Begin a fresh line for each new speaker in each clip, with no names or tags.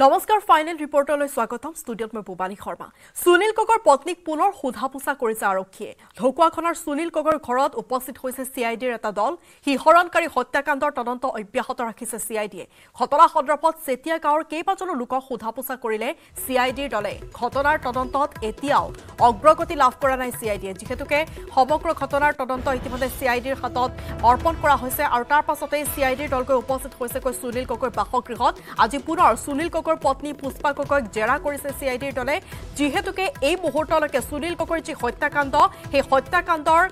নমস্কাৰ ফাইনেল ৰিপৰ্টলৈ স্বাগতম ষ্টুডিঅ'ত মই ভূপালী শৰ্মা সুনীল গগৰ পত্নীক পুনৰ সোধা পোছা কৰিছে আৰক্ষীয়ে ঢকুৱাখনৰ সুনীল গগৰ ঘৰত উপস্থিত হৈছে চি আই ডিৰ এটা দল শিহৰণকাৰী হত্যাকাণ্ডৰ তদন্ত অব্যাহত ৰাখিছে চি আই ডিয়ে ঘটনা সন্দৰ্ভত চেতিয়া গাঁৱৰ কেইবাজনো লোকক সোধা পোছা কৰিলে চি আই ডিৰ দলে ঘটনাৰ তদন্তত এতিয়াও অগ্ৰগতি লাভ কৰা নাই চি আই ডিয়ে যিহেতুকে সমগ্ৰ ঘটনাৰ তদন্ত ইতিমধ্যে চি আই ডিৰ হাতত অৰ্পণ কৰা হৈছে আৰু তাৰ পাছতেই চি আই ডিৰ দলগৈ উপস্থিত হৈছেগৈ সুনীল গগৈৰ বাসগৃহত আজি পুনৰ সুনীল গগৈ ককৰ পত্নী পুষ্পা ককক জেৰা কৰিছে চি আই ডিৰ দলে যিহেতুকে এই মুহূৰ্তলৈকে সুনীল ককৰ যি হত্যাকাণ্ড সেই হত্যাকাণ্ডৰ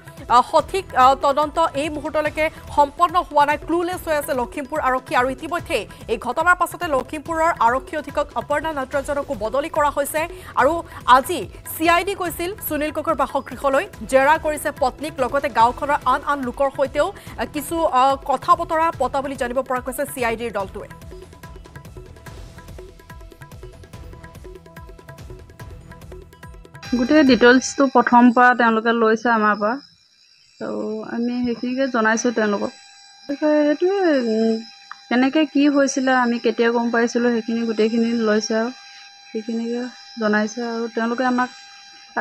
সঠিক তদন্ত এই মুহূৰ্তলৈকে সম্পন্ন হোৱা নাই ক্লুলেছ হৈ আছে লখিমপুৰ আৰক্ষী আৰু ইতিমধ্যে এই ঘটনাৰ পাছতে লখিমপুৰৰ আৰক্ষী অধীক্ষক অপৰ্ণা নটৰাজনকো বদলি কৰা হৈছে আৰু আজি চি আই ডি গৈছিল সুনীল ককৰ বাসগৃহলৈ জেৰা কৰিছে পত্নীক লগতে গাঁওখনৰ আন আন লোকৰ সৈতেও কিছু কথা বতৰা পতা বুলি জানিব পৰা গৈছে চি আই ডিৰ দলটোৱে
গোটেই ডিটেইলছটো প্ৰথম পৰা তেওঁলোকে লৈছে আমাৰ পৰা আৰু আমি সেইখিনিকে জনাইছোঁ তেওঁলোকক সেইটোৱে কেনেকৈ কি হৈছিলে আমি কেতিয়া গম পাইছিলোঁ সেইখিনি গোটেইখিনি লৈছে আৰু সেইখিনিকে জনাইছে আৰু তেওঁলোকে আমাক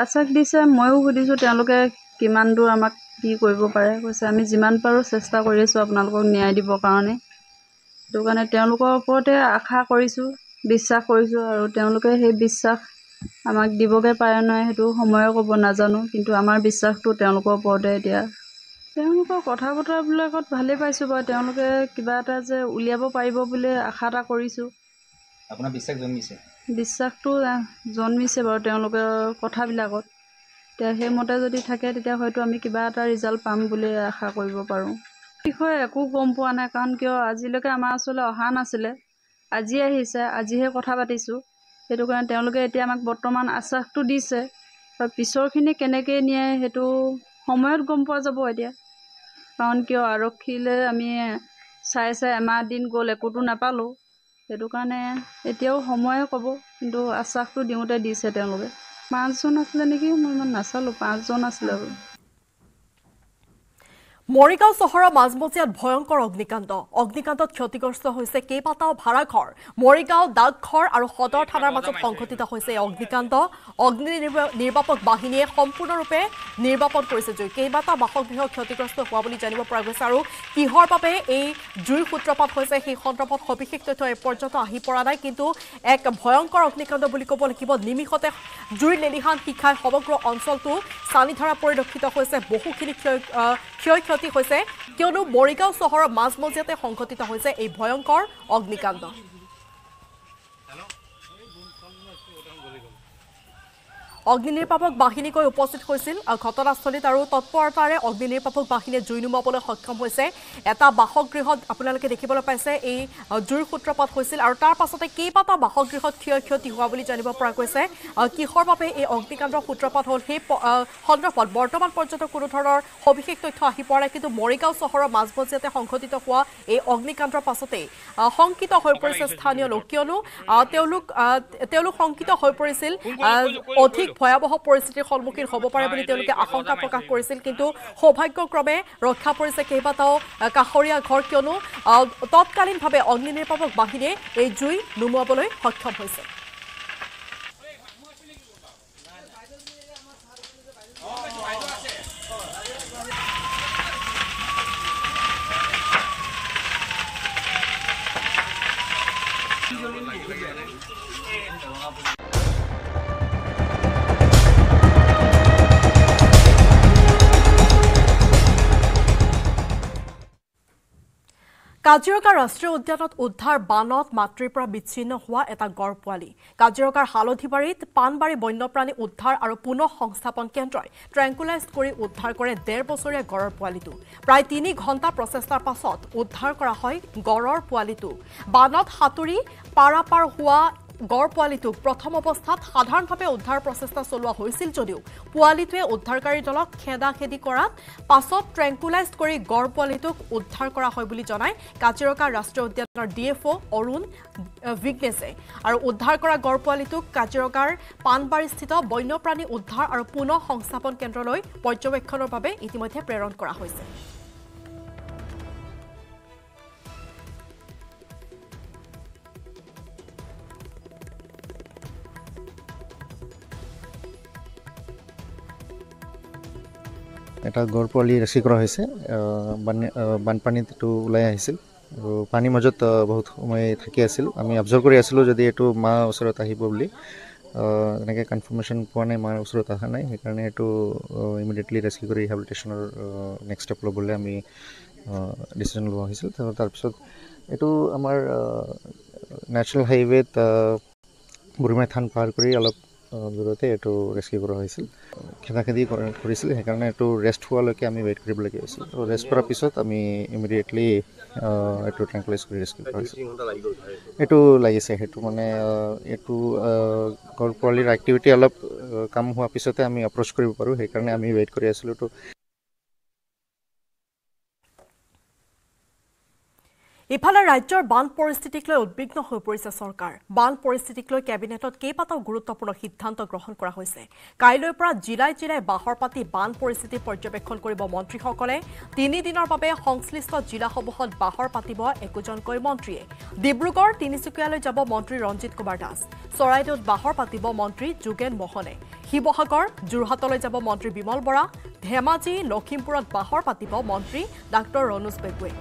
আশ্বাস দিছে ময়ো সুধিছোঁ তেওঁলোকে কিমান দূৰ আমাক কি কৰিব পাৰে কৈছে আমি যিমান পাৰোঁ চেষ্টা কৰি আছোঁ আপোনালোকক ন্যায় দিবৰ কাৰণে সেইটো কাৰণে তেওঁলোকৰ ওপৰতে আশা কৰিছোঁ বিশ্বাস কৰিছোঁ আৰু তেওঁলোকে সেই বিশ্বাস আমাক দিবগৈ পাৰে নাই সেইটো সময়ে ক'ব নাজানো কিন্তু আমাৰ বিশ্বাসটো তেওঁলোকৰ ওপৰতে এতিয়া তেওঁলোকৰ কথা বতৰাবিলাকত ভালেই পাইছোঁ বাৰু তেওঁলোকে কিবা এটা যে উলিয়াব পাৰিব বুলি আশা এটা কৰিছোঁ আপোনাৰ বিশ্বাস জন্মিছে বিশ্বাসটো জন্মিছে বাৰু তেওঁলোকে কথাবিলাকত এতিয়া সেইমতে যদি থাকে তেতিয়া হয়তো আমি কিবা এটা ৰিজাল্ট পাম বুলি আশা কৰিব পাৰোঁ বিষয়ে একো গম পোৱা নাই কাৰণ কিয় আজিলৈকে আমাৰ ওচৰলৈ অহা নাছিলে আজি আহিছে আজিহে কথা পাতিছোঁ সেইটো কাৰণে তেওঁলোকে এতিয়া আমাক বৰ্তমান আশ্বাসটো দিছে আৰু পিছৰখিনি কেনেকৈ নিয়ে সেইটো সময়ত গম পোৱা যাব এতিয়া কাৰণ কিয় আৰক্ষীলৈ আমি চাই চাই এমাহ দিন গ'ল একোতো নাপালোঁ সেইটো কাৰণে এতিয়াও সময়ে ক'ব কিন্তু আশ্বাসটো দিওঁতে দিছে তেওঁলোকে পাঁচজন আছিলে নেকি মই ইমান নাচালোঁ পাঁচজন আছিলে
মৰিগাঁও চহৰৰ মাজমজিয়াত ভয়ংকৰ অগ্নিকাণ্ড অগ্নিকাণ্ডত ক্ষতিগ্ৰস্ত হৈছে কেইবাটাও ভাড়াঘৰ মৰিগাঁও ডাকঘৰ আৰু সদৰ থানাৰ মাজত সংঘটিত হৈছে এই অগ্নিকাণ্ড অগ্নি নিৰ্বাপক বাহিনীয়ে সম্পূৰ্ণৰূপে নিৰ্বাপন কৰিছে জুই কেইবাটাও বাসগৃহ ক্ষতিগ্ৰস্ত হোৱা বুলি জানিব পৰা গৈছে আৰু কিহৰ বাবে এই জুইৰ সূত্ৰপাত হৈছে সেই সন্দৰ্ভত সবিশেষ তথ্য এই পৰ্যন্ত আহি পৰা নাই কিন্তু এক ভয়ংকৰ অগ্নিকাণ্ড বুলি ক'ব লাগিব নিমিষতে জুইৰ নেলিহান শিক্ষাই সমগ্ৰ অঞ্চলটো চানি ধৰা পৰিলক্ষিত হৈছে বহুখিনি ক্ষয় ক্ষয় সংগতি হৈছে কিয়নো মৰিগাঁও চহৰৰ মাজমজিয়াতে সংঘটিত হৈছে এই ভয়ংকৰ অগ্নিকাণ্ড অগ্নি অগ্নিনিৰ্পাপক বাহিনীকৈ উপস্থিত হৈছিল ঘটনাস্থলীত আৰু তৎপৰতাৰে অগ্নি নিৰ্বাপক বাহিনীয়ে জুই নুমাবলৈ সক্ষম হৈছে এটা বাসগৃহত আপোনালোকে দেখিবলৈ পাইছে এই জুইৰ সূত্ৰপাত হৈছিল আৰু তাৰ পাছতে কেইবাটাও বাসগৃহত ক্ষয় ক্ষতি হোৱা বুলি জানিব পৰা গৈছে কিহৰ বাবে এই অগ্নিকাণ্ডৰ সূত্ৰপাত হ'ল সেই সন্দৰ্ভত বৰ্তমান পৰ্যন্ত কোনো ধৰণৰ সবিশেষ তথ্য আহি পৰা নাই কিন্তু মৰিগাঁও চহৰৰ মাজমজিয়াতে সংঘটিত হোৱা এই অগ্নিকাণ্ডৰ পাছতেই শংকিত হৈ পৰিছে স্থানীয় লোক কিয়নো তেওঁলোক তেওঁলোক শংকিত হৈ পৰিছিল অধিক ভয়াৱহ পৰিস্থিতিৰ সন্মুখীন হ'ব পাৰে বুলি তেওঁলোকে আশংকা প্ৰকাশ কৰিছিল কিন্তু সৌভাগ্যক্ৰমে ৰক্ষা পৰিছে কেইবাটাও কাষৰীয়া ঘৰ কিয়নো তৎকালীনভাৱে অগ্নি নিৰ্পাপক বাহিনীয়ে এই জুই নুমুৱাবলৈ সক্ষম হৈছে কাজিৰঙা ৰাষ্ট্ৰীয় উদ্যানত উদ্ধাৰ বানত মাতৃৰ পৰা বিচ্ছিন্ন হোৱা এটা গড় পোৱালি কাজিৰঙাৰ হালধিবাৰীত পাণবাৰী বন্যপ্ৰাণী উদ্ধাৰ আৰু পুনৰ সংস্থাপন কেন্দ্ৰই ট্ৰেংকুলাইজ কৰি উদ্ধাৰ কৰে ডেৰ বছৰীয়া গড়ৰ পোৱালিটো প্ৰায় তিনি ঘণ্টা প্ৰচেষ্টাৰ পাছত উদ্ধাৰ কৰা হয় গড়ৰ পোৱালিটো বানত সাঁতুৰি পাৰাপাৰ হোৱা গড় পোৱালিটোক প্ৰথম অৱস্থাত সাধাৰণভাৱে উদ্ধাৰ প্ৰচেষ্টা চলোৱা হৈছিল যদিও পোৱালিটোৱে উদ্ধাৰকাৰী দলক খেদা খেদি কৰাত পাছত ট্ৰেংকুলাইজ কৰি গড় পোৱালিটোক উদ্ধাৰ কৰা হয় বুলি জনাই কাজিৰঙা ৰাষ্ট্ৰীয় উদ্যানৰ ডি এফ অ' অৰুণ ভিগনেছে আৰু উদ্ধাৰ কৰা গড় পোৱালিটোক কাজিৰঙাৰ পাণবাৰীস্থিত বন্যপ্ৰাণী উদ্ধাৰ আৰু পুনৰ সংস্থাপন কেন্দ্ৰলৈ পৰ্যবেক্ষণৰ বাবে ইতিমধ্যে প্ৰেৰণ কৰা হৈছে
এটা গড় পোৱালি ৰাখি কৰা হৈছে বানপানীত এইটো ওলাই আহিছিল আৰু পানীৰ মাজত বহুত সময় থাকি আছিল আমি অবজাৰ্ভ কৰি আছিলোঁ যদি এইটো মা ওচৰত আহিব বুলি এনেকৈ কনফাৰ্মেশ্যন পোৱা নাই মাৰ ওচৰত অহা নাই সেইকাৰণে এইটো ইমিডিয়েটলি ৰেচকিউ কৰি ৰিহেবিলিটেশ্যনৰ নেক্সট ষ্টেপ ল'বলৈ আমি ডিচিশ্যন লোৱা হৈছিল তাৰপিছত এইটো আমাৰ নেশ্যনেল হাইৱেত বুঢ়ীমাই থান পাৰ কৰি অলপ জৰিয়তে এইটো ৰেস্কিউ কৰা হৈছিল খেদা খেদি কৰিছিল সেইকাৰণে এইটো ৰেষ্ট হোৱালৈকে আমি ৱেইট কৰিবলগীয়া হৈছিল ত' ৰেষ্ট কৰাৰ পিছত আমি ইমিডিয়েটলি এইটো ট্ৰেংকুলাইজ কৰি ৰেস্কিউ হৈছিল এইটো লাগিছে সেইটো মানে এইটো ঘৰ পোৱালিৰ এক্টিভিটি অলপ কাম হোৱাৰ পিছতে আমি এপ্ৰ'চ কৰিব পাৰোঁ সেইকাৰণে আমি ৱেইট কৰি আছিলোঁ তো
ইফালে ৰাজ্যৰ বান পৰিস্থিতিক লৈ উদ্বিগ্ন হৈ পৰিছে চৰকাৰ বান পৰিস্থিতিক লৈ কেবিনেটত কেইবাটাও গুৰুত্বপূৰ্ণ সিদ্ধান্ত গ্ৰহণ কৰা হৈছে কাইলৈৰ পৰা জিলাই জিলাই বাঁহৰ পাতি বান পৰিস্থিতি পৰ্যবেক্ষণ কৰিব মন্ত্ৰীসকলে তিনিদিনৰ বাবে সংশ্লিষ্ট জিলাসমূহত বাহৰ পাতিব একোজনকৈ মন্ত্ৰীয়ে ডিব্ৰুগড় তিনিচুকীয়ালৈ যাব মন্ত্ৰী ৰঞ্জিত কুমাৰ দাস চৰাইদেউত বাহৰ পাতিব মন্ত্ৰী যোগেন মোহনে শিৱসাগৰ যোৰহাটলৈ যাব মন্ত্ৰী বিমল বৰা ধেমাজি লখিমপুৰত বাঁহৰ পাতিব মন্ত্ৰী ডাঃ ৰণোজ পেগুৱে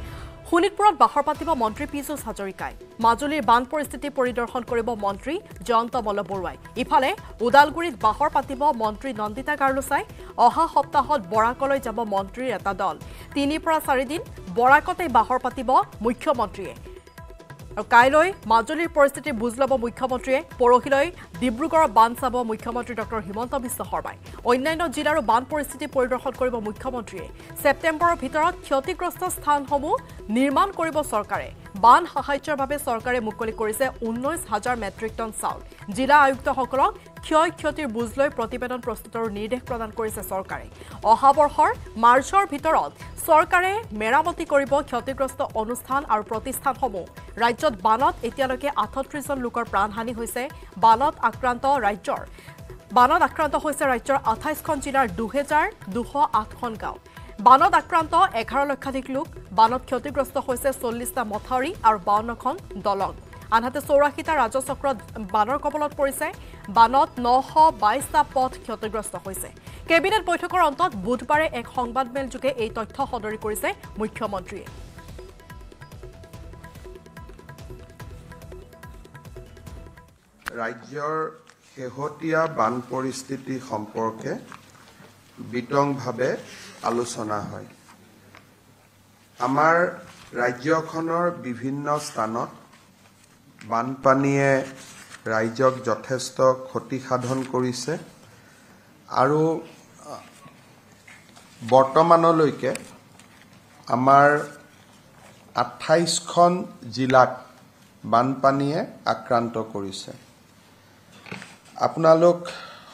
শোণিতপুৰত বাহৰ পাতিব মন্ত্ৰী পীযুষ হাজৰিকাই মাজুলীৰ বান পৰিস্থিতি পৰিদৰ্শন কৰিব মন্ত্ৰী জয়ন্ত মলবৰুৱাই ইফালে ওদালগুৰিত বাহৰ পাতিব মন্ত্ৰী নন্দিতা গাৰ্লোছাই অহা সপ্তাহত বৰাকলৈ যাব মন্ত্ৰীৰ এটা দল তিনিৰ পৰা চাৰিদিন বৰাকতে বাহৰ পাতিব মুখ্যমন্ত্ৰীয়ে আৰু কাইলৈ মাজুলীৰ পৰিস্থিতি বুজ ল'ব মুখ্যমন্ত্ৰীয়ে পৰহিলৈ ডিব্ৰুগড়ৰ বান চাব মুখ্যমন্ত্ৰী ডঃ হিমন্ত বিশ্ব শৰ্মাই অন্যান্য জিলাৰো বান পৰিস্থিতি পৰিদৰ্শন কৰিব মুখ্যমন্ত্ৰীয়ে ছেপ্টেম্বৰৰ ভিতৰত ক্ষতিগ্ৰস্ত স্থানসমূহ নিৰ্মাণ কৰিব চৰকাৰে বান সাহায্যৰ বাবে চৰকাৰে মুকলি কৰিছে ঊনৈছ হাজাৰ মেট্ৰিক টন চাউল জিলা আয়ুক্তসকলক ক্ষয় ক্ষতিৰ বুজ লৈ প্ৰতিবেদন প্ৰস্তুতৰ নিৰ্দেশ প্ৰদান কৰিছে চৰকাৰে অহা বৰ্ষৰ মাৰ্চৰ ভিতৰত চৰকাৰে মেৰামতি কৰিব ক্ষতিগ্ৰস্ত অনুষ্ঠান আৰু প্ৰতিষ্ঠানসমূহ ৰাজ্যত বানত এতিয়ালৈকে আঠত্ৰিছজন লোকৰ প্ৰাণহানি হৈছে বানত আক্ৰান্ত ৰাজ্যৰ বানত আক্ৰান্ত হৈছে ৰাজ্যৰ আঠাইছখন জিলাৰ দুহেজাৰ দুশ আঠখন গাঁও বানত আক্ৰান্ত এঘাৰ লক্ষাধিক লোক বানত ক্ষতিগ্ৰস্ত হৈছে চল্লিছটা মথাউৰি আৰু বাৱন্নখন দলং আনহাতে চৌৰাশীটা ৰাজচক্ৰত বানৰ কবলত পৰিছে বানত নশ বাইশটা পথ ক্ষতিগ্ৰস্ত হৈছে কেবিনেট বৈঠকৰ অন্তত বুধবাৰে এক সংবাদমেলযোগে এই তথ্য সদৰি কৰিছে মুখ্যমন্ত্ৰীয়ে
ৰাজ্যৰ শেহতীয়া বান পৰিস্থিতি সম্পৰ্কে বিতংভাৱে আলোচনা হয় আমাৰ ৰাজ্যখনৰ বিভিন্ন স্থানত বানপানীয়ে ৰাইজক যথেষ্ট ক্ষতিসাধন কৰিছে আৰু বৰ্তমানলৈকে আমাৰ আঠাইছখন জিলাত বানপানীয়ে আক্ৰান্ত কৰিছে আপোনালোক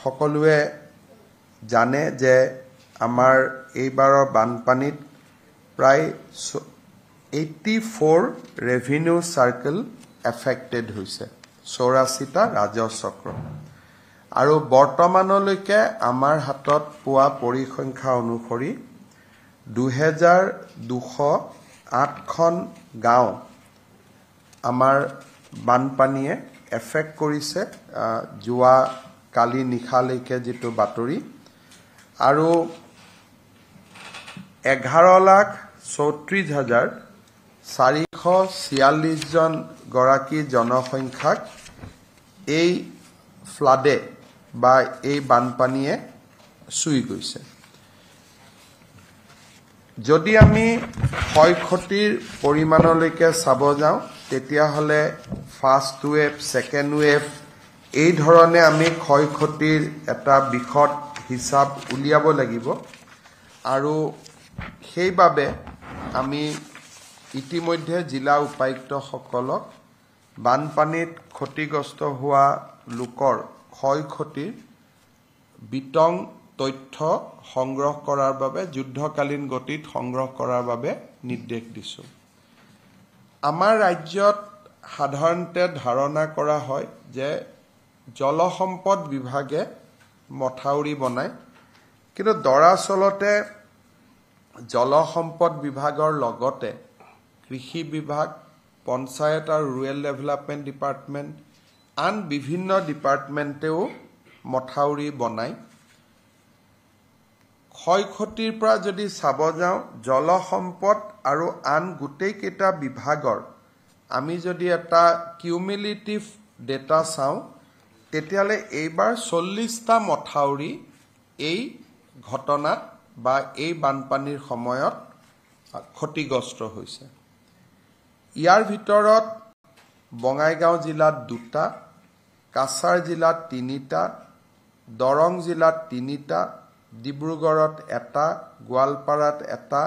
সকলোৱে জানে যে আমাৰ এইবাৰৰ বানপানীত প্ৰায় eighty four revenue circle affected হৈছে চৌৰাশীটা ৰাজচক্ৰ আৰু বৰ্তমানলৈকে আমাৰ হাতত পোৱা পৰিসংখ্যা অনুসৰি দুহেজাৰ দুশ আঠখন গাঁও আমাৰ বানপানীয়ে এফেক্ট কৰিছে যোৱা কালি নিশালৈকে যিটো বাতৰি আৰু এঘাৰ লাখ চৌত্ৰিছ হাজাৰ চাৰিশ ছিয়াল্লিছজন গৰাকী জনসংখ্যাক এই ফ্লাডে বা এই বানপানীয়ে চুই গৈছে যদি আমি ক্ষয় ক্ষতিৰ পৰিমাণলৈকে চাব যাওঁ তেতিয়াহ'লে ফাৰ্ষ্ট ৱেভ ছেকেণ্ড ৱেভ এই ধৰণে আমি ক্ষয় ক্ষতিৰ এটা বিশদ হিচাপ উলিয়াব লাগিব আৰু সেইবাবে আমি ইতিমধ্যে জিলা উপায়ুক্তসকলক বানপানীত ক্ষতিগ্ৰস্ত হোৱা লোকৰ ক্ষয় ক্ষতিৰ বিতং তথ্য সংগ্ৰহ কৰাৰ বাবে যুদ্ধকালীন গতিত সংগ্ৰহ কৰাৰ বাবে নিৰ্দেশ দিছোঁ আমাৰ ৰাজ্যত সাধাৰণতে ধাৰণা কৰা হয় যে জলসম্পদ বিভাগে মথাউৰি বনায় কিন্তু দৰাচলতে জলসম্পদ বিভাগৰ লগতে কৃষি বিভাগ পঞ্চায়ত আৰু ৰুৰেল ডেভেলপমেণ্ট ডিপাৰ্টমেণ্ট আন বিভিন্ন ডিপাৰ্টমেণ্টেও মথাউৰি বনাই ক্ষতিৰ পৰা যদি চাব যাওঁ জলসম্পদ আৰু আন গোটেইকেইটা বিভাগৰ আমি যদি এটা কিউমিলিটিভ ডেটা চাওঁ তেতিয়াহ'লে এইবাৰ চল্লিছটা মথাউৰি এই ঘটনাত বা এই বানপানীৰ সময়ত ক্ষতিগ্ৰস্ত হৈছে ইয়াৰ ভিতৰত বঙাইগাঁও জিলাত দুটা কাছাৰ জিলাত তিনিটা দৰং জিলাত তিনিটা ডিব্ৰুগড়ত এটা গোৱালপাৰাত এটা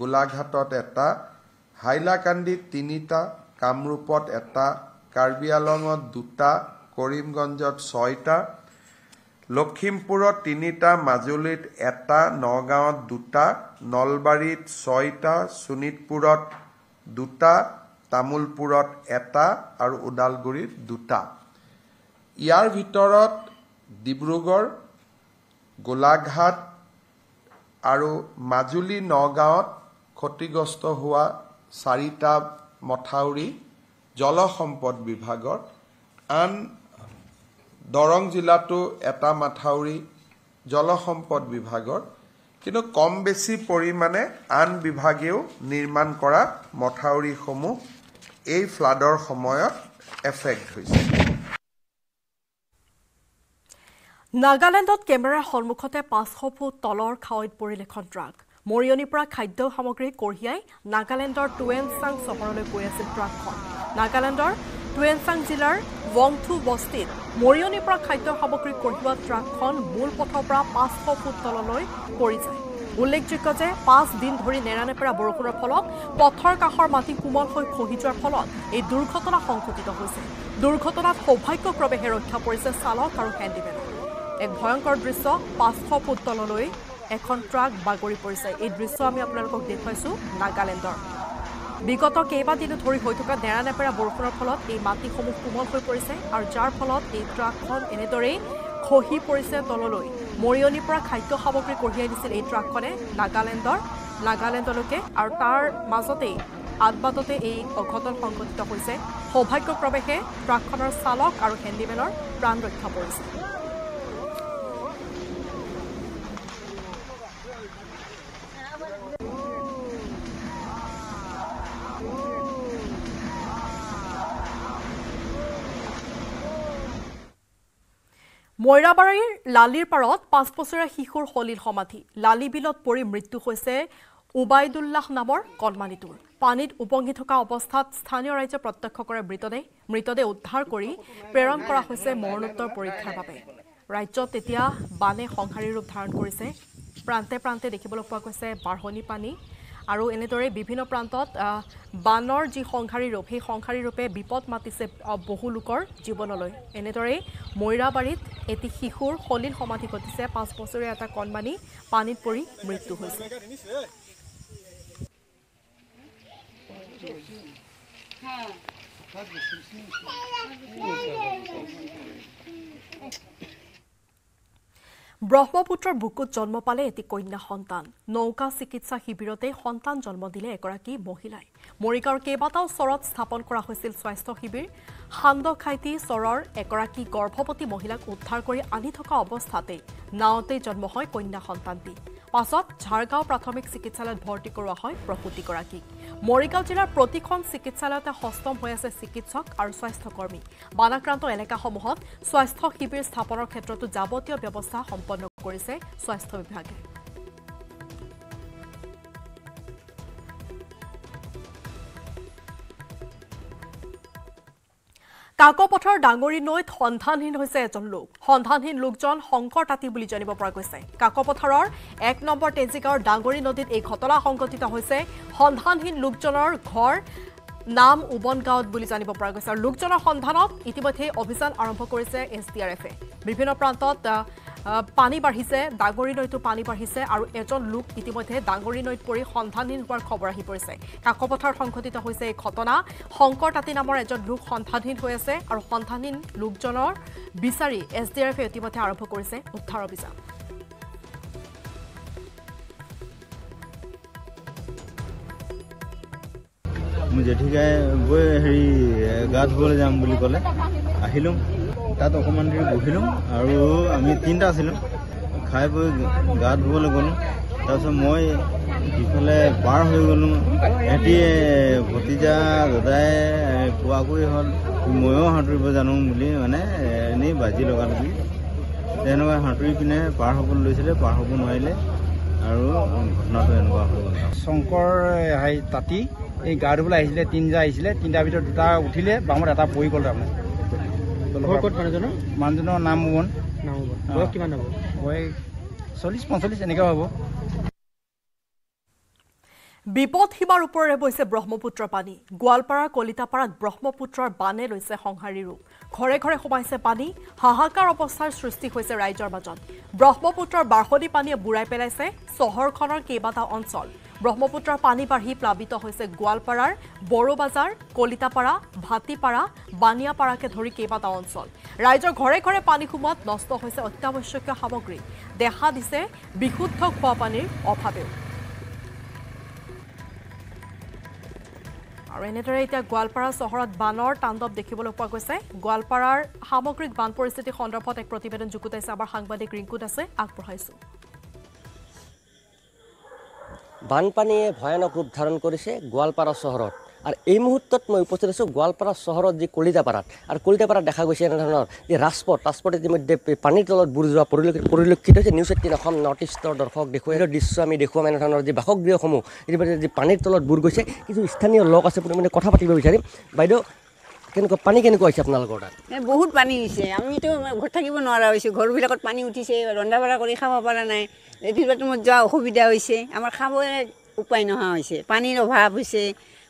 গোলাঘাটত এটা হাইলাকান্দিত তিনিটা কামৰূপত এটা কাৰ্বি আলঙত দুটা কৰিমগঞ্জত ছয়টা লখিমপুৰত তিনিটা মাজুলীত এটা নগাঁৱত দুটা নলবাৰীত ছয়টা শোণিতপুৰত দুটা তামোলপুৰত এটা আৰু ওদালগুৰিত দুটা ইয়াৰ ভিতৰত ডিব্ৰুগড় গোলাঘাট আৰু মাজুলী নগাঁৱত ক্ষতিগ্ৰস্ত হোৱা চাৰিটা মথাউৰি জলসম্পদ বিভাগৰ আন দৰং জিলাতো এটা মাথাউৰি জলসম্পদ বিভাগৰ কিন্তু কম বেছি পৰিমাণে আন বিভাগেও নিৰ্মাণ কৰা মথাউৰিসমূহ এই ফ্লাডৰ সময়ত এফেক্ট হৈছে
নাগালেণ্ডত কেমেৰাৰ সন্মুখতে পাঁচশ ফুট তলৰ খাৱৈত পৰিল এখন ট্ৰাক মৰিয়নিৰ পৰা খাদ্য সামগ্ৰী কঢ়িয়াই নাগালেণ্ডৰ টুৱেনচাং চহৰলৈ গৈ আছিল ট্ৰাকখন নাগালেণ্ডৰ টুৱেনচাং জিলাৰ ৱংথু বস্তিত মৰিয়নিৰ পৰা খাদ্য সামগ্ৰী কঢ়িওৱা ট্ৰাকখন মূল পথৰ পৰা পাঁচশ ফুট তললৈ পৰি যায় উল্লেখযোগ্য যে পাঁচ দিন ধৰি নেৰানেপেৰা বৰষুণৰ ফলত পথৰ কাষৰ মাটি কোমল হৈ খহি যোৱাৰ ফলত এই দুৰ্ঘটনা সংঘটিত হৈছে দুৰ্ঘটনাত সৌভাগ্যক্ৰমেহে ৰক্ষা পৰিছে চালক আৰু হেণ্ডিমেনৰ এক ভয়ংকৰ দৃশ্য পাঁচশ ফুট তললৈ এখন ট্ৰাক বাগৰি পৰিছে এই দৃশ্য আমি আপোনালোকক দেখুৱাইছোঁ নাগালেণ্ডৰ বিগত কেইবাদিনো ধৰি হৈ থকা নেৰানেপেৰা বৰষুণৰ ফলত এই মাটিসমূহ কোমল হৈ পৰিছে আৰু যাৰ ফলত এই ট্ৰাকখন এনেদৰেই খহি পৰিছে তললৈ মৰিয়নিৰ পৰা খাদ্য সামগ্ৰী কঢ়িয়াই দিছিল এই ট্ৰাকখনে নাগালেণ্ডৰ নাগালেণ্ডলৈকে আৰু তাৰ মাজতেই আগবাটতে এই অঘটন সংঘটিত হৈছে সৌভাগ্যক্ৰমেহে ট্ৰাকখনৰ চালক আৰু হেণ্ডিমেনৰ প্ৰাণ ৰক্ষা পৰিছে ময়ৰাবাৰীৰ লালিৰ পাৰত পাঁচ বছৰীয়া শিশুৰ হলিৰ সমাধি লালি বিলত পৰি মৃত্যু হৈছে ওবাইদুল্লাহ নামৰ কণমানিটোৰ পানীত উপঙি থকা অৱস্থাত স্থানীয় ৰাইজে প্ৰত্যক্ষ কৰে মৃতদেহ মৃতদেহ উদ্ধাৰ কৰি প্ৰেৰণ কৰা হৈছে মৰণোত্তৰ পৰীক্ষাৰ বাবে ৰাজ্যত এতিয়া বানে সংহাৰী ৰূপ ধাৰণ কৰিছে প্ৰান্তে প্ৰান্তে দেখিবলৈ পোৱা গৈছে বাঢ়নী পানী আৰু এনেদৰে বিভিন্ন প্ৰান্তত বানৰ যি সংসাৰী ৰূপ সেই সংসাৰী ৰূপে বিপদ মাতিছে বহু লোকৰ জীৱনলৈ এনেদৰেই ময়ৰাবাৰীত এটি শিশুৰ সলিল সমাধি ঘটিছে পাঁচ বছৰীয়া এটা কণমানি পানীত পৰি মৃত্যু হৈছে ব্ৰহ্মপুত্ৰৰ বুকুত জন্ম পালে এটি কন্যা সন্তান নৌকা চিকিৎসা শিবিৰতে সন্তান জন্ম দিলে এগৰাকী মহিলাই মৰিগাঁৱৰ কেইবাটাও চৰত স্থাপন কৰা হৈছিল স্বাস্থ্য শিবিৰ সান্দহ খাইটি চৰৰ এগৰাকী গৰ্ভৱতী মহিলাক উদ্ধাৰ কৰি আনি থকা অৱস্থাতেই নাৱতেই জন্ম হয় কন্যা সন্তানটি পাছত ঝাৰগাঁও প্ৰাথমিক চিকিৎসালয়ত ভৰ্তি কৰোৱা হয় প্ৰসূতিগৰাকীক মৰিগাঁও জিলাৰ প্ৰতিখন চিকিৎসালয়তে সষ্টম হৈ আছে চিকিৎসক আৰু স্বাস্থ্যকৰ্মী বানাক্ৰান্ত এলেকাসমূহত স্বাস্থ্য শিবিৰ স্থাপনৰ ক্ষেত্ৰতো যাৱতীয় ব্যৱস্থা সম্পন্ন কৰিছে স্বাস্থ্য বিভাগে কাকপথৰ ডাঙৰি নৈত সন্ধানহীন হৈছে এজন লোক সন্ধানহীন লোকজন শংকৰ তাঁতি বুলি জানিব পৰা গৈছে কাকপথাৰৰ এক নম্বৰ তেজিগাঁৱৰ ডাঙৰি নদীত এই ঘটনা সংঘটিত হৈছে সন্ধানহীন লোকজনৰ ঘৰ নাম উবন গাঁৱত বুলি জানিব পৰা গৈছে আৰু লোকজনৰ সন্ধানত ইতিমধ্যে অভিযান আৰম্ভ কৰিছে এছ ডি আৰ এফে বিভিন্ন প্ৰান্তত পানী বাঢ়িছে ডাঙৰি নৈতো পানী বাঢ়িছে আৰু এজন লোক ইতিমধ্যে ডাঙৰি নৈত পৰি সন্ধানহীন হোৱাৰ খবৰ আহি পৰিছে কাকপথাৰত সংঘটিত হৈছে এই ঘটনা শংকৰ তাঁতী নামৰ এজন লোক সন্ধানহীন হৈ আছে আৰু সন্ধানহীন লোকজনৰ বিচাৰি এছ ডি আৰ এফে ইতিমধ্যে আৰম্ভ কৰিছে উদ্ধাৰ অভিযান
মই যেতিয়াই গৈ হেৰি গা ধুবলৈ যাম বুলি ক'লে আহিলোঁ তাত অকণমান দেৰি বহিলোঁ আৰু আমি তিনিটা আছিলোঁ খাই বৈ গা ধুবলৈ গ'লোঁ তাৰপিছত মই সিফালে পাৰ হৈ গ'লোঁ সিহঁতি ভতিজা দাদাই কোৱাকৈ হ'ল ময়ো সাঁতুৰিব জানো বুলি মানে এনেই বাজি লগালোঁ বুলি তেনেকুৱা সাঁতুৰি পিনে পাৰ হ'বলৈ লৈছিলে পাৰ হ'ব নোৱাৰিলে আৰু ঘটনাটো এনেকুৱা হৈ গ'ল শংকৰ
তাঁতি এই গা ধুবলৈ আহিছিলে তিনিটা আহিছিলে তিনিটাৰ ভিতৰত দুটা উঠিলে বামত এটা পৰি গ'ল তাৰমানে মানুহজনৰ
বিপদ সীমাৰ ওপৰেৰে বৈছে ব্ৰহ্মপুত্ৰৰ পানী গোৱালপাৰাৰ কলিতাপাৰাত ব্ৰহ্মপুত্ৰৰ বানে লৈছে সংহাৰী ৰূপ ঘৰে ঘৰে সোমাইছে পানী হাহাকাৰ অৱস্থাৰ সৃষ্টি হৈছে ৰাইজৰ মাজত ব্ৰহ্মপুত্ৰৰ বাঢ়নি পানীয়ে বুৰাই পেলাইছে চহৰখনৰ কেইবাটাও অঞ্চল ব্ৰহ্মপুত্ৰৰ পানী বাঢ়ি প্লাৱিত হৈছে গোৱালপাৰাৰ বড়ো বাজাৰ কলিতাপাৰা ভাটিপাৰা বানিয়াপাৰাকে ধৰি কেইবাটাও অঞ্চল ৰাইজৰ ঘৰে ঘৰে পানী সোমোৱাত নষ্ট হৈছে অত্যাৱশ্যকীয় সামগ্ৰী দেখা দিছে বিশুদ্ধ খোৱা পানীৰ অভাৱেও আৰু এনেদৰে এতিয়া গোৱালপাৰা চহৰত বানৰ তাণ্ডৱ দেখিবলৈ পোৱা গৈছে গোৱালপাৰাৰ সামগ্ৰিক বান পৰিস্থিতি সন্দৰ্ভত এক প্ৰতিবেদন যুগুতাইছে আমাৰ সাংবাদিক ৰিংকু দাসে আগবঢ়াইছোঁ
বানপানীয়ে ভয়ানক ৰূপ ধাৰণ কৰিছে গোৱালপাৰা চহৰত আৰু এই মুহূৰ্তত মই উপস্থিত আছোঁ গোৱালপাৰা চহৰত যি কলিতাপাৰাত আৰু কলিতাপাৰাত দেখা গৈছে এনেধৰণৰ যে ৰাজপথ ৰাজপথ ইতিমধ্যে পানীৰ তলত বুৰ যোৱা পৰিলক্ষিত পৰিলক্ষিত হৈছে নিউজ এইটিন অসম নৰ্থ ইষ্টৰ দৰ্শক দেখুৱাই সেই দৃশ্য আমি দেখুৱাম এনেধৰণৰ যি বাসগৃহসমূহ ইতিমধ্যে যি পানীৰ তলত বুৰ গৈছে কিছু স্থানীয় লোক আছে মানে কথা পাতিব বিচাৰিম বাইদেউ কেনেকুৱা পানী কেনেকুৱা হৈছে আপোনালোকৰ
তাত বহুত পানী হৈছে আমিতো ঘৰত থাকিব নোৱাৰা হৈছে ঘৰবিলাকত পানী উঠিছে ৰন্ধা বঢ়া কৰি খাব পৰা নাই লেট্ৰিন বাথৰুমত যোৱা অসুবিধা হৈছে আমাৰ খাবই উপায় নোহোৱা হৈছে পানীৰ অভাৱ হৈছে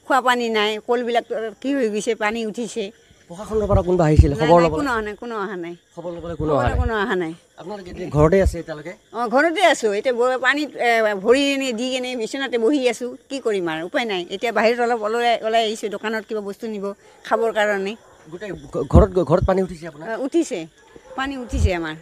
খোৱা পানী নাই কলবিলাক কি হৈ গৈছে পানী উঠিছে প্ৰশাসনৰ
পৰা কোনোবা আহিছিলে খবৰ কোনো অহা
নাই কোনো অহা নাই খবৰ ল'বলৈ কোনো অহা কোনো অহা নাই আপোনালোকে ঘৰতে আছে এতিয়ালৈকে অঁ ঘৰতে আছোঁ এতিয়া পানীত ভৰি এনে দি কেনে বিচনাতে বহি আছোঁ কি কৰিম আৰু উপায় নাই এতিয়া বাহিৰত অলপ ওলাই ওলাই আহিছোঁ দোকানত কিবা বস্তু নিব খাবৰ কাৰণে গোটেই
ঘৰত ঘৰত পানী উঠিছে
আপোনাৰ উঠিছে পানী উঠিছে আমাৰ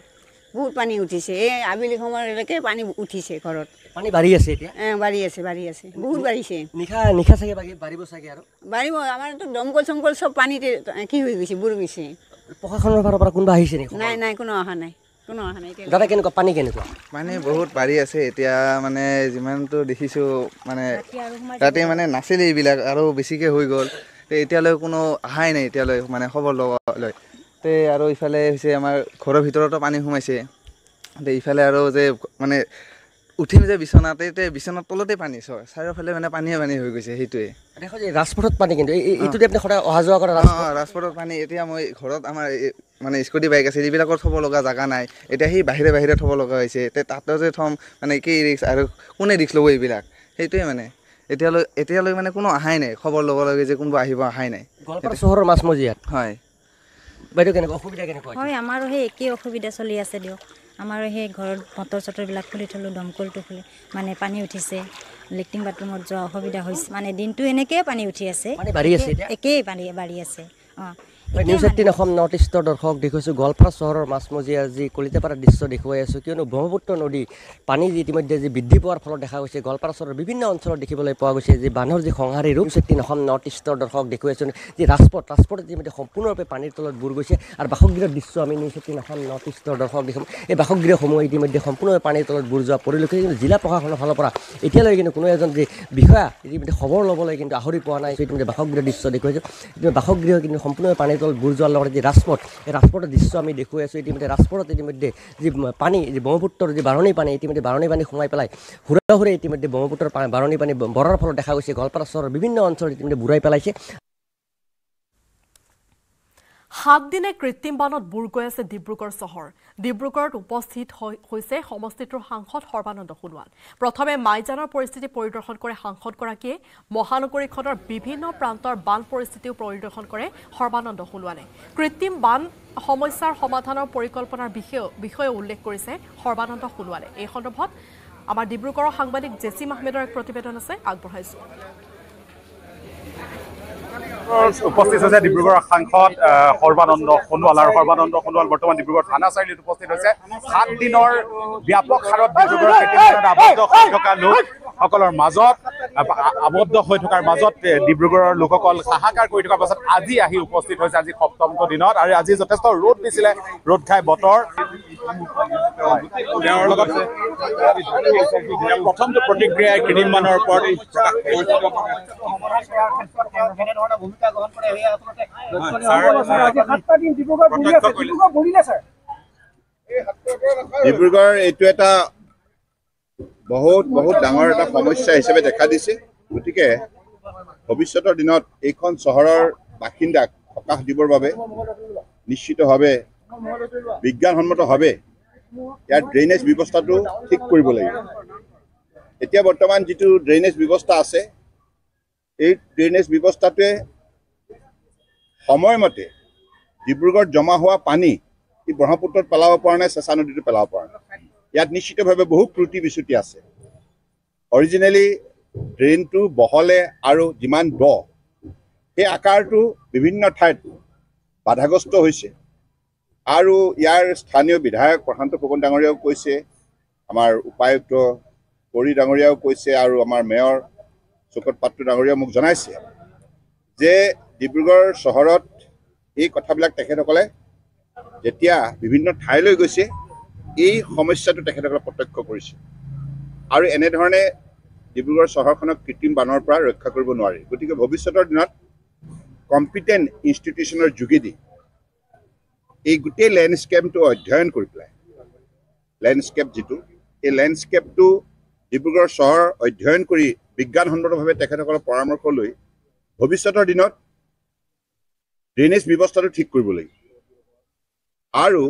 বহুত পানী উঠিছে এই আবেলি সময়লৈকে পানী উঠিছে ঘৰত পানী বাঢ়ি আছে এতিয়া বাঢ়ি আছে বাঢ়ি আছে বহুত বাঢ়িছে নিশা নিশা চাগে বাঢ়িব চাগে আৰু বাঢ়িব আমাৰতো দমকল চমকল চব পানীতে কি হৈ গৈছে বুৰ গৈছে প্ৰশাসনৰ ফালৰ পৰা কোনোবা আহিছে নেকি নাই নাই কোনো অহা নাই দাদা
কেনেকুৱা
পানী কেনেকুৱা পানী বহুত বাঢ়ি আছে এতিয়া মানে যিমানটো দেখিছোঁ মানে তাতে মানে নাছিলে এইবিলাক আৰু বেছিকৈ হৈ গ'ল এতিয়ালৈ কোনো অহাই নাই এতিয়ালৈ মানে খবৰ লগালৈ তে আৰু ইফালে হৈছে আমাৰ ঘৰৰ ভিতৰতো পানী সোমাইছে ইফালে আৰু যে মানে উঠিম যে বিচনাতে এতিয়া বিচনাৰ তলতে পানী চৰ চাৰিওফালে মানে পানীয়ে পানী হৈ গৈছে সেইটোৱে ৰাজপথত পানী কিন্তু আপুনি সদায় অহা যোৱা কৰা ৰাজপথত পানী এতিয়া মই ঘৰত আমাৰ মানে স্কুটি বাইক আছে যিবিলাকৰ থ'ব লগা জেগা নাই এতিয়া সেই বাহিৰে বাহিৰে থ'ব লগা হৈছে এতিয়া তাতে যে থ'ম মানে কি ৰিক্স আৰু কোনে ৰিক্স ল'ব এইবিলাক সেইটোৱে মানে এতিয়ালৈ এতিয়ালৈ মানে কোনো অহাই নাই খবৰ ল'ব লাগে যে কোনোবা আহিব অহাই নাই চহৰৰ মাছমজিয়াত হয় বাইদেউ
কেনেকুৱা অসুবিধা কেনেকুৱা হয় আমাৰো সেই একেই অসুবিধা চলি আছে দিয়ক আমাৰ সেই ঘৰত মটৰ চটৰবিলাক খুলি থ'লোঁ দমকলটো খুলি মানে পানী উঠিছে লেট্ৰিন বাথৰুমত যোৱা অসুবিধা হৈছে মানে দিনটো এনেকৈয়ে পানী উঠি আছে একেই পানী বাঢ়ি আছে অঁ নিউজ
এইটিন অসম নৰ্থ ইষ্টৰ দৰ্শক দেখুৱাইছোঁ গোৱালপাৰা চহৰৰ মাছমজিয়া যি কলিতাপাৰা দৃশ্য দেখুৱাই আছোঁ কিয়নো ব্ৰহ্মপুত্ৰ নদী পানী ইতিমধ্যে যি বৃদ্ধি পোৱাৰ ফলত দেখা গৈছে গোৱালপাৰা চহৰৰ বিভিন্ন অঞ্চলত দেখিবলৈ পোৱা গৈছে যি বানৰ যি সংহাৰী ৰূপ চেট্টিন অসম নৰ্থ ইষ্টৰ দৰ্শক দেখুৱাইছোঁ যি ৰাজপথ ৰাজপথ ইতিমধ্যে সম্পূৰ্ণৰূপে পানীৰ তলত বুৰ গৈছে আৰু বাসগৃহৰ দৃশ্য আমি নিউজ এইটিন অসম নৰ্থ ইষ্টৰ দৰ্শক দেখোঁ এই বাসগৃহসমূহ ইতিমধ্যে সম্পূৰ্ণৰূপে পানীৰ তলত বুৰ যোৱা পৰিলক্ষিত কিন্তু জিলা প্ৰশাসনৰ ফালৰ পৰা এতিয়ালৈ কিন্তু কোনো এজন যি বিষয়া ইতিমধ্যে খবৰ ল'বলৈ কিন্তু আহৰি পোৱা নাই ইতিমধ্যে বাসগৃহ দৃশ্য দেখুৱাইছোঁ ইতিমধ্যে বাসগৃহ কিন্তু সম্পূৰ্ণৰূপে পানীৰ বুৰ যোৱাৰ লগতে যি ৰাজপথ এই ৰাজপথৰ দৃশ্য আমি দেখুৱাই আছোঁ ইতিমধ্যে ৰাজপথত ইতিমধ্যে যি পানী যি ব্ৰহ্মপুত্ৰৰ যি বাৰণী পানী ইতিমধ্যে বাৰণী পানী সোমাই পেলাই সুৰে সুৰে ইতিমধ্যে ব্ৰহ্মপুত্ৰৰ বাৰণী পানী বৰাৰ ফলত দেখা গৈছে গোৱালপাৰা চহৰৰ বিভিন্ন অঞ্চলত ইতিমধ্যে বুৰাই পেলাইছে
সাত দিনে কৃত্ৰিম বানত বুৰ গৈ আছে ডিব্ৰুগড় চহৰ ডিব্ৰুগড়ত উপস্থিত হৈছে সমষ্টিটোৰ সাংসদ সৰ্বানন্দ সোণোৱাল প্ৰথমে মাইজানৰ পৰিস্থিতি পৰিদৰ্শন কৰে সাংসদগৰাকীয়ে মহানগৰীখনৰ বিভিন্ন প্ৰান্তৰ বান পৰিস্থিতিও পৰিদৰ্শন কৰে সৰ্বানন্দ সোণোৱালে কৃত্ৰিম বান সমস্যাৰ সমাধানৰ পৰিকল্পনাৰ বিষয়ে বিষয়ে উল্লেখ কৰিছে সৰ্বানন্দ সোণোৱালে এই সন্দৰ্ভত আমাৰ ডিব্ৰুগড়ৰ সাংবাদিক জেচিম আহমেদৰ এক প্ৰতিবেদন আছে আগবঢ়াইছোঁ
উপস্থিত হৈছে ডিব্ৰুগড়ৰ সাংসদ সৰ্বানন্দ সোণোৱাল আৰু সৰ্বানন্দ সোণোৱাল বৰ্তমান ডিব্ৰুগড় থানা চাৰিআলিত উপস্থিত হৈছে সাত দিনৰ ব্যাপক হাৰত ডিব্ৰুগড় আৱদ্ধ হৈ থকা লোক সকলৰ মাজত আবদ্ধ হৈ থকাৰ মাজত ডিব্ৰুগড়ৰ লোকসকল হাহাকাৰ কৰি থকাৰ পাছত আজি আহি উপস্থিত হৈছে আজি সপ্তমটো দিনত আৰু আজি যথেষ্ট ৰ'দ দিছিলে ৰ'দ খাই বতৰ তেওঁৰ লগত প্ৰথমটো প্ৰতিক্ৰিয়া কেইদিনমানৰ ওপৰত ডিব্ৰুগড় এইটো এটা বহুত বহুত ডাঙৰ এটা সমস্যা হিচাপে দেখা দিছে গতিকে ভৱিষ্যতৰ দিনত এইখন চহৰৰ বাসিন্দাক সকাহ দিবৰ বাবে নিশ্চিতভাৱে বিজ্ঞানসন্মতভাৱে ইয়াৰ ড্ৰেইনেজ ব্যৱস্থাটো ঠিক কৰিব লাগিব এতিয়া বৰ্তমান যিটো ড্ৰেইনেজ ব্যৱস্থা আছে এই ড্ৰেইনেজ ব্যৱস্থাটোৱে সময়মতে ডিব্ৰুগড়ত জমা হোৱা পানী ই ব্ৰহ্মপুত্ৰত পেলাব পৰা নাই চেঁচা নদীটো পেলাব পৰা নাই ইয়াত নিশ্চিতভাৱে বহু ত্ৰুটি বিচুটি আছে অৰিজিনেলি ড্ৰেইনটো বহলে আৰু যিমান দ সেই আকাৰটো বিভিন্ন ঠাইত বাধাগ্ৰস্ত হৈছে আৰু ইয়াৰ স্থানীয় বিধায়ক প্ৰশান্ত ফুকন ডাঙৰীয়াও কৈছে আমাৰ উপায়ুক্ত কৰি ডাঙৰীয়াও কৈছে আৰু আমাৰ মেয়ৰ চুকত পাত্ৰ ডাঙৰীয়াও মোক জনাইছে যে ডিব্ৰুগড় চহৰত এই কথাবিলাক তেখেতসকলে যেতিয়া বিভিন্ন ঠাইলৈ গৈছে এই সমস্যাটো তেখেতসকলে প্ৰত্যক্ষ কৰিছে আৰু এনেধৰণে ডিব্ৰুগড় চহৰখনক কৃত্ৰিম বানৰ পৰা ৰক্ষা কৰিব নোৱাৰি গতিকে ভৱিষ্যতৰ দিনত কম্পিটেণ্ট ইনষ্টিটিউচনৰ যোগেদি এই গোটেই লেণ্ডস্কেপটো অধ্যয়ন কৰি পেলাই লেণ্ডস্কেপ যিটো এই লেণ্ডস্কেপটো ডিব্ৰুগড় চহৰ অধ্যয়ন কৰি বিজ্ঞানসন্মতভাৱে তেখেতসকলৰ পৰামৰ্শ লৈ ভৱিষ্যতৰ দিনত ড্ৰেইনেজ ব্যৱস্থাটো ঠিক কৰিব লাগিব আৰু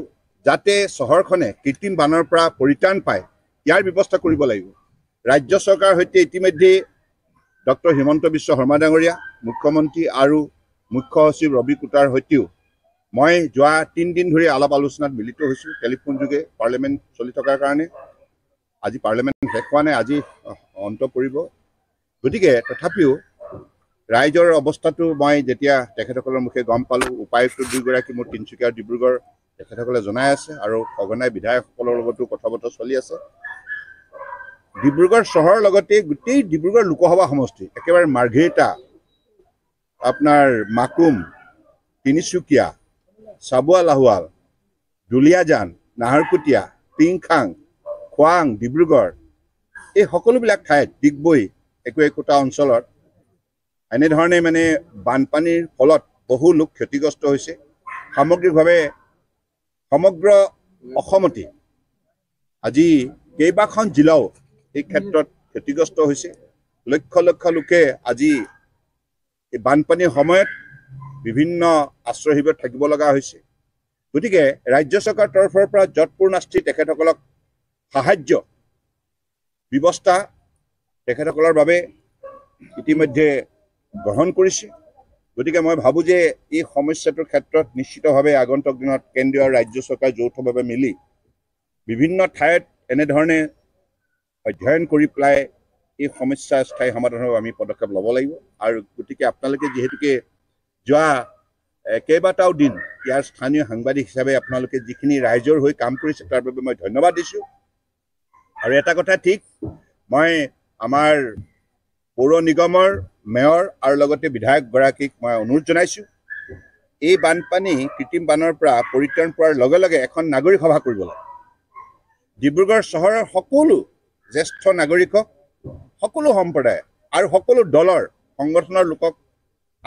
যাতে চহৰখনে কৃত্ৰিম বানৰ পৰা পৰিত্ৰাণ পায় ইয়াৰ ব্যৱস্থা কৰিব লাগিব ৰাজ্য চৰকাৰৰ সৈতে ইতিমধ্যেই ডক্টৰ হিমন্ত বিশ্ব শৰ্মা ডাঙৰীয়া মুখ্যমন্ত্ৰী আৰু মুখ্য সচিব ৰবি কোটাৰ সৈতেও মই যোৱা তিনিদিন ধৰি আলাপ আলোচনাত মিলিত হৈছোঁ টেলিফোন যোগে পাৰ্লিয়ামেণ্ট চলি থকাৰ কাৰণে আজি পাৰ্লিয়ামেণ্ট শেষ হোৱা নাই আজি অন্ত পৰিব গতিকে তথাপিও ৰাইজৰ অৱস্থাটো মই যেতিয়া তেখেতসকলৰ মুখে গম পালোঁ উপায়ুক্ত দুয়োগৰাকী মোৰ তিনিচুকীয়া ডিব্ৰুগড় তেখেতসকলে জনাই আছে আৰু সঘনাই বিধায়কসকলৰ লগতো কথা বতৰা চলি আছে ডিব্ৰুগড় চহৰৰ লগতে গোটেই ডিব্ৰুগড় লোকসভা সমষ্টি একেবাৰে মাৰ্ঘেৰিটা আপোনাৰ মাকুম তিনিচুকীয়া চাবুৱা লাহোৱাল দুলিয়াজান নাহৰকুটীয়া টিংখাং খোৱাং ডিব্ৰুগড় এই সকলোবিলাক ঠাইত ডিগবৈ একো একোটা অঞ্চলত এনেধৰণে মানে বানপানীৰ ফলত বহু লোক ক্ষতিগ্ৰস্ত হৈছে সামগ্ৰিকভাৱে সমগ্ৰ অসমতে আজি কেইবাখন জিলাও এই ক্ষেত্ৰত ক্ষতিগ্ৰস্ত হৈছে লক্ষ লক্ষ লোকে আজি এই বানপানীৰ সময়ত বিভিন্ন আশ্ৰয় শিবিৰত থাকিব লগা হৈছে গতিকে ৰাজ্য চৰকাৰৰ তৰফৰ পৰা যৎপূৰ্ণাস্থি তেখেতসকলক সাহাৰ্য ব্যৱস্থা তেখেতসকলৰ বাবে ইতিমধ্যে গ্ৰহণ কৰিছে গতিকে মই ভাবোঁ যে এই সমস্যাটোৰ ক্ষেত্ৰত নিশ্চিতভাৱে আগন্তুক দিনত কেন্দ্ৰীয় আৰু ৰাজ্য চৰকাৰ যৌথভাৱে মিলি বিভিন্ন ঠাইত এনেধৰণে অধ্যয়ন কৰি পেলাই এই সমস্যাৰ স্থায়ী সমাধানৰ আমি পদক্ষেপ ল'ব লাগিব আৰু গতিকে আপোনালোকে যিহেতুকে যোৱা কেইবাটাও দিন ইয়াৰ স্থানীয় সাংবাদিক হিচাপে আপোনালোকে যিখিনি ৰাইজৰ হৈ কাম কৰিছে তাৰ বাবে মই ধন্যবাদ দিছোঁ আৰু এটা কথা ঠিক মই আমাৰ পৌৰ নিগমৰ মেয়ৰ আৰু লগতে বিধায়কগৰাকীক মই অনুৰোধ জনাইছোঁ এই বানপানী কৃত্ৰিম বানৰ পৰা পৰিত্ৰাণ পোৱাৰ লগে লগে এখন নাগৰিক সভা কৰিব লাগে ডিব্ৰুগড় চহৰৰ সকলো জ্যেষ্ঠ নাগৰিকক সকলো সম্প্ৰদায় আৰু সকলো দলৰ সংগঠনৰ লোকক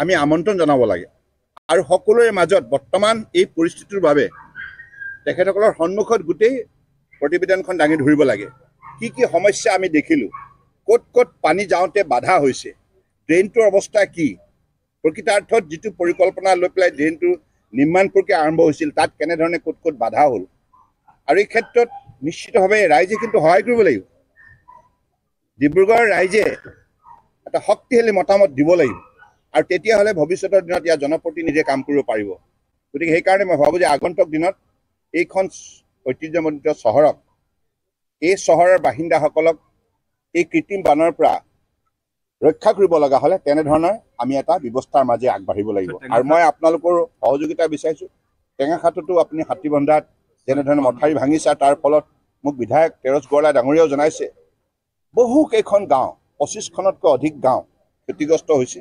আমি আমন্ত্ৰণ জনাব লাগে আৰু সকলোৰে মাজত বৰ্তমান এই পৰিস্থিতিৰ বাবে তেখেতসকলৰ সন্মুখত গোটেই প্ৰতিবেদনখন দাঙি ধৰিব লাগে কি কি সমস্যা আমি দেখিলোঁ ক'ত ক'ত পানী যাওঁতে বাধা হৈছে ড্ৰেইনটোৰ অৱস্থা কি প্ৰকৃতাৰ্থত যিটো পৰিকল্পনা লৈ পেলাই ড্ৰেইনটো নিৰ্মাণ প্ৰক্ৰিয়া আৰম্ভ হৈছিল তাত কেনেধৰণে ক'ত ক'ত বাধা হ'ল আৰু এই ক্ষেত্ৰত নিশ্চিতভাৱে ৰাইজে কিন্তু সহায় কৰিব লাগিব ডিব্ৰুগড় ৰাইজে এটা শক্তিশালী মতামত দিব লাগিব আৰু তেতিয়াহ'লে ভৱিষ্যতৰ দিনত ইয়াৰ জনপ্ৰতিনিধিয়ে কাম কৰিব পাৰিব গতিকে সেইকাৰণে মই ভাবোঁ যে আগন্তুক দিনত এইখন ঐতিহ্যমণ্ডিত চহৰক এই চহৰৰ বাসিন্দাসকলক এই কৃত্ৰিম বানৰ পৰা ৰক্ষা কৰিব লগা হ'লে তেনেধৰণে আমি এটা ব্যৱস্থাৰ মাজে আগবাঢ়িব লাগিব আৰু মই আপোনালোকৰ সহযোগিতা বিচাৰিছোঁ টেঙাখাটতো আপুনি হাতী বন্ধাত যেনেধৰণে মথাৰী ভাঙিছে তাৰ ফলত মোক বিধায়ক তেৰছ গোৱালা ডাঙৰীয়াও জনাইছে বহুকেইখন গাঁও পঁচিছখনতকৈ অধিক গাঁও ক্ষতিগ্ৰস্ত হৈছে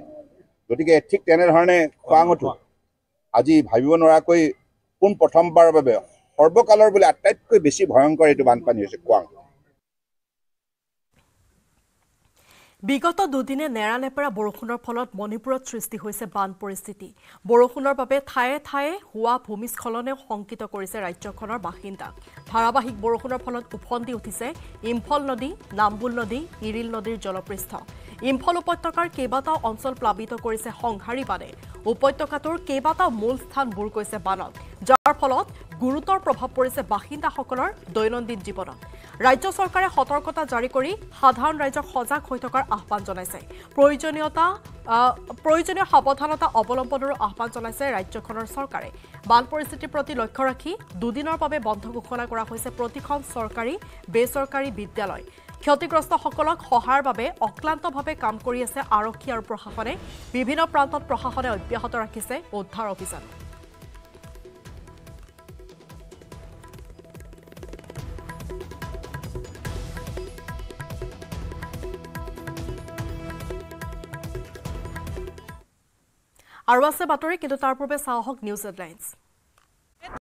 গতিকে ঠিক তেনেধৰণে খোৱাঙতো আজি ভাবিব নোৱাৰাকৈ পোন প্ৰথমবাৰৰ বাবে সৰ্বকালৰ বুলি আটাইতকৈ বেছি ভয়ংকৰ এইটো বানপানী হৈছে খোৱাং
বিগত দুদিনে নেৰানেপেৰা বৰষুণৰ ফলত মণিপুৰত সৃষ্টি হৈছে বান পৰিস্থিতি বৰষুণৰ বাবে ঠায়ে ঠায়ে হোৱা ভূমিস্খলনেও শংকিত কৰিছে ৰাজ্যখনৰ বাসিন্দাক ধাৰাবাহিক বৰষুণৰ ফলত উফন্দি উঠিছে ইম্ফল নদী নাম্বুল নদী ইৰিল নদীৰ জলপৃষ্ঠ ইম্ফল উপত্যকাৰ কেইবাটাও অঞ্চল প্লাৱিত কৰিছে সংহাৰী বানে উপত্যকাটোৰ কেইবাটাও মূল স্থান বুৰ গৈছে বানত যাৰ ফলত গুৰুতৰ প্ৰভাৱ পৰিছে বাসিন্দাসকলৰ দৈনন্দিন জীৱনত ৰাজ্য চৰকাৰে সতৰ্কতা জাৰি কৰি সাধাৰণ ৰাইজক সজাগ হৈ থকাৰ আহ্বান জনাইছে প্ৰয়োজনীয়তা প্ৰয়োজনীয় সাৱধানতা অৱলম্বনৰো আহ্বান জনাইছে ৰাজ্যখনৰ চৰকাৰে বান পৰিস্থিতিৰ প্ৰতি লক্ষ্য ৰাখি দুদিনৰ বাবে বন্ধ ঘোষণা কৰা হৈছে প্ৰতিখন চৰকাৰী বেচৰকাৰী বিদ্যালয় ক্ষতিগ্ৰস্তসকলক সহায়ৰ বাবে অক্লান্তভাৱে কাম কৰি আছে আৰক্ষী আৰু প্ৰশাসনে বিভিন্ন প্ৰান্তত প্ৰশাসনে অব্যাহত ৰাখিছে উদ্ধাৰ অভিযান আৰু আছে বাতৰি কিন্তু তাৰ পূৰ্বে চাওঁ হওক নিউজ হেডলাইনছ